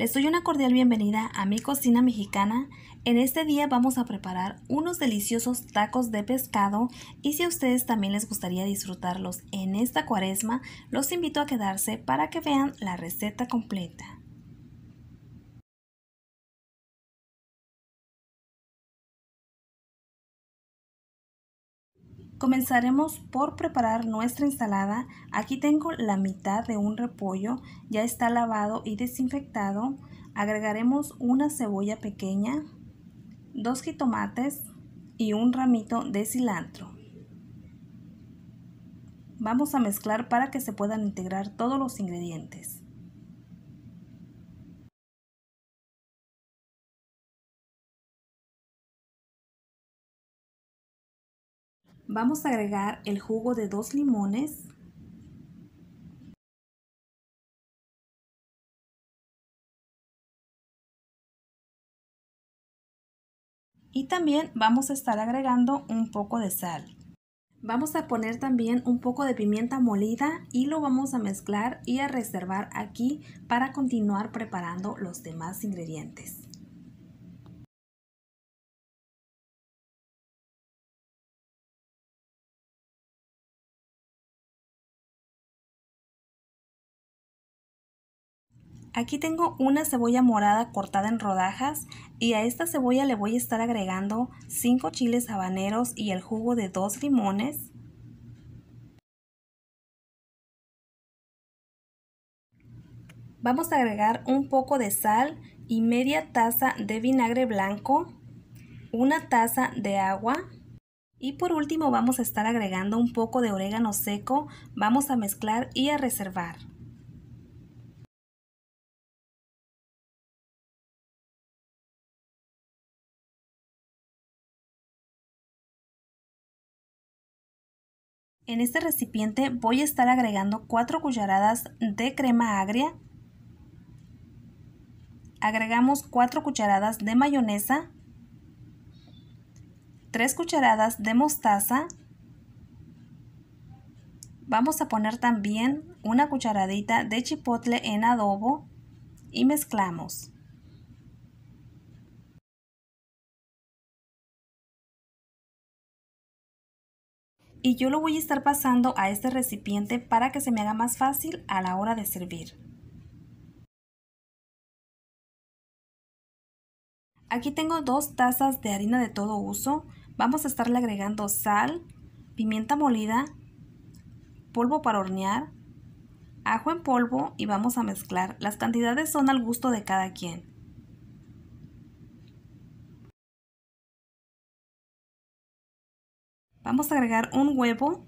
Les doy una cordial bienvenida a mi cocina mexicana. En este día vamos a preparar unos deliciosos tacos de pescado y si a ustedes también les gustaría disfrutarlos en esta cuaresma, los invito a quedarse para que vean la receta completa. Comenzaremos por preparar nuestra ensalada. Aquí tengo la mitad de un repollo, ya está lavado y desinfectado. Agregaremos una cebolla pequeña, dos jitomates y un ramito de cilantro. Vamos a mezclar para que se puedan integrar todos los ingredientes. Vamos a agregar el jugo de dos limones. Y también vamos a estar agregando un poco de sal. Vamos a poner también un poco de pimienta molida y lo vamos a mezclar y a reservar aquí para continuar preparando los demás ingredientes. Aquí tengo una cebolla morada cortada en rodajas y a esta cebolla le voy a estar agregando 5 chiles habaneros y el jugo de 2 limones. Vamos a agregar un poco de sal y media taza de vinagre blanco, una taza de agua y por último vamos a estar agregando un poco de orégano seco, vamos a mezclar y a reservar. En este recipiente voy a estar agregando 4 cucharadas de crema agria. Agregamos 4 cucharadas de mayonesa, 3 cucharadas de mostaza. Vamos a poner también una cucharadita de chipotle en adobo y mezclamos. y yo lo voy a estar pasando a este recipiente para que se me haga más fácil a la hora de servir. Aquí tengo dos tazas de harina de todo uso. Vamos a estarle agregando sal, pimienta molida, polvo para hornear, ajo en polvo y vamos a mezclar. Las cantidades son al gusto de cada quien. Vamos a agregar un huevo.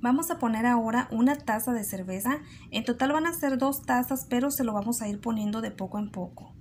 Vamos a poner ahora una taza de cerveza. En total van a ser dos tazas, pero se lo vamos a ir poniendo de poco en poco.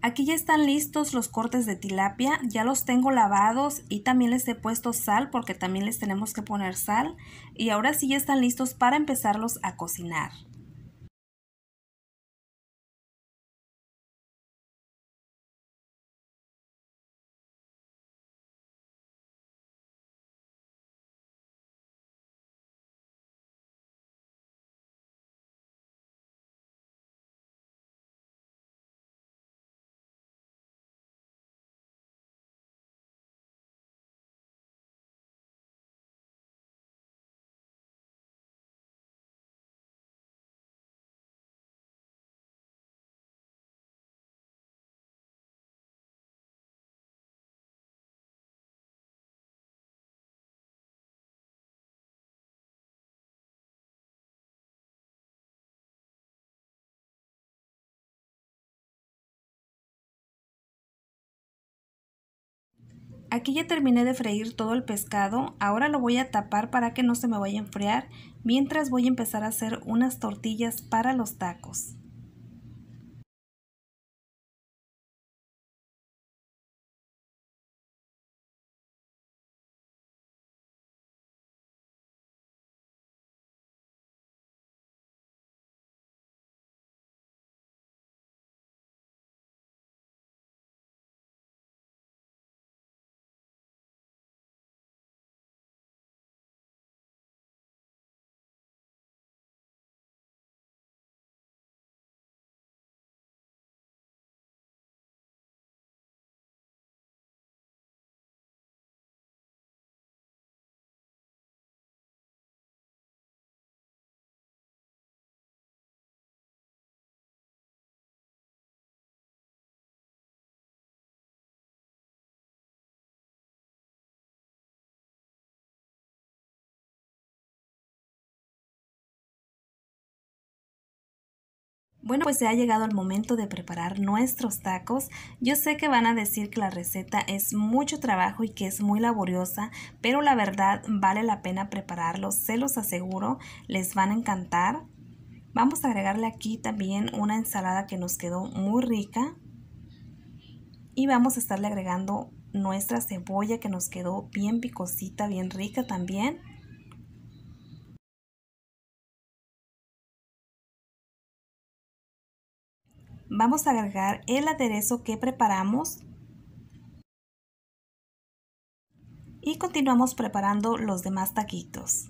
Aquí ya están listos los cortes de tilapia, ya los tengo lavados y también les he puesto sal porque también les tenemos que poner sal y ahora sí ya están listos para empezarlos a cocinar. Aquí ya terminé de freír todo el pescado, ahora lo voy a tapar para que no se me vaya a enfriar, mientras voy a empezar a hacer unas tortillas para los tacos. Bueno, pues ya ha llegado el momento de preparar nuestros tacos. Yo sé que van a decir que la receta es mucho trabajo y que es muy laboriosa, pero la verdad vale la pena prepararlos, se los aseguro, les van a encantar. Vamos a agregarle aquí también una ensalada que nos quedó muy rica. Y vamos a estarle agregando nuestra cebolla que nos quedó bien picosita, bien rica también. vamos a agregar el aderezo que preparamos y continuamos preparando los demás taquitos.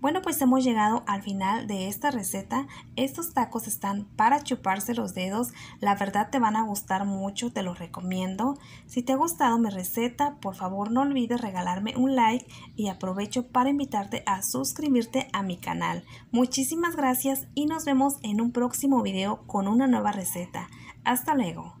Bueno, pues hemos llegado al final de esta receta. Estos tacos están para chuparse los dedos. La verdad te van a gustar mucho, te los recomiendo. Si te ha gustado mi receta, por favor no olvides regalarme un like y aprovecho para invitarte a suscribirte a mi canal. Muchísimas gracias y nos vemos en un próximo video con una nueva receta. Hasta luego.